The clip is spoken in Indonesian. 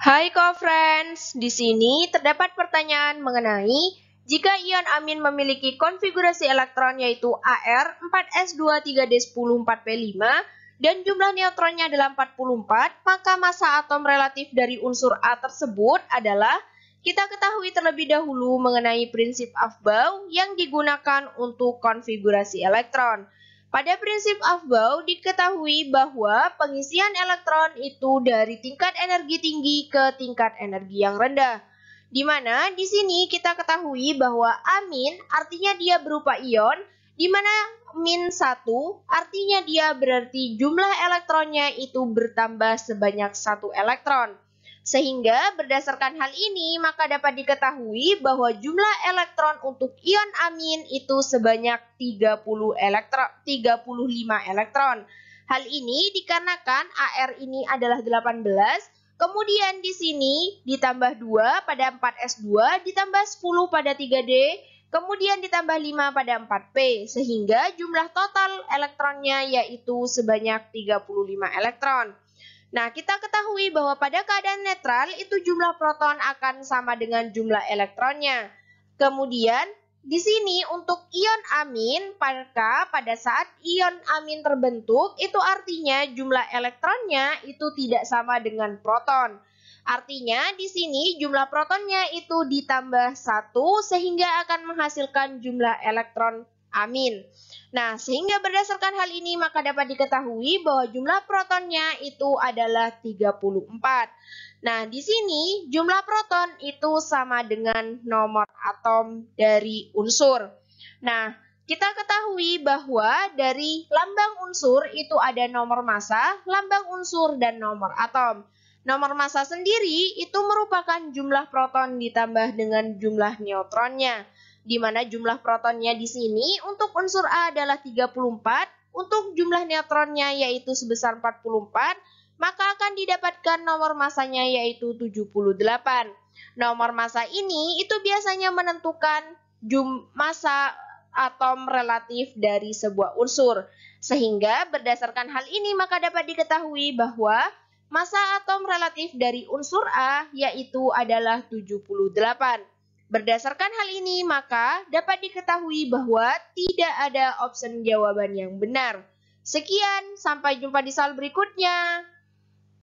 Hai co-friends, di sini terdapat pertanyaan mengenai jika ion amin memiliki konfigurasi elektron yaitu AR 4S23D104P5 dan jumlah neutronnya adalah 44, maka massa atom relatif dari unsur A tersebut adalah kita ketahui terlebih dahulu mengenai prinsip Aufbau yang digunakan untuk konfigurasi elektron. Pada prinsip Aufbau diketahui bahwa pengisian elektron itu dari tingkat energi tinggi ke tingkat energi yang rendah. Di mana di sini kita ketahui bahwa amin artinya dia berupa ion, di mana min 1 artinya dia berarti jumlah elektronnya itu bertambah sebanyak satu elektron. Sehingga berdasarkan hal ini maka dapat diketahui bahwa jumlah elektron untuk ion amin itu sebanyak 30 elektron 35 elektron. Hal ini dikarenakan AR ini adalah 18, kemudian di sini ditambah 2 pada 4S2, ditambah 10 pada 3D, kemudian ditambah 5 pada 4P, sehingga jumlah total elektronnya yaitu sebanyak 35 elektron. Nah, kita ketahui bahwa pada keadaan netral itu jumlah proton akan sama dengan jumlah elektronnya. Kemudian, di sini untuk ion amin, maka pada saat ion amin terbentuk, itu artinya jumlah elektronnya itu tidak sama dengan proton. Artinya di sini jumlah protonnya itu ditambah satu sehingga akan menghasilkan jumlah elektron Amin. Nah, sehingga berdasarkan hal ini maka dapat diketahui bahwa jumlah protonnya itu adalah 34. Nah, di sini jumlah proton itu sama dengan nomor atom dari unsur. Nah, kita ketahui bahwa dari lambang unsur itu ada nomor massa, lambang unsur, dan nomor atom. Nomor massa sendiri itu merupakan jumlah proton ditambah dengan jumlah neutronnya di mana jumlah protonnya di sini untuk unsur A adalah 34, untuk jumlah neutronnya yaitu sebesar 44, maka akan didapatkan nomor masanya yaitu 78. Nomor masa ini itu biasanya menentukan jumlah masa atom relatif dari sebuah unsur. Sehingga berdasarkan hal ini maka dapat diketahui bahwa masa atom relatif dari unsur A yaitu adalah 78. Berdasarkan hal ini, maka dapat diketahui bahwa tidak ada opsi jawaban yang benar. Sekian, sampai jumpa di soal berikutnya.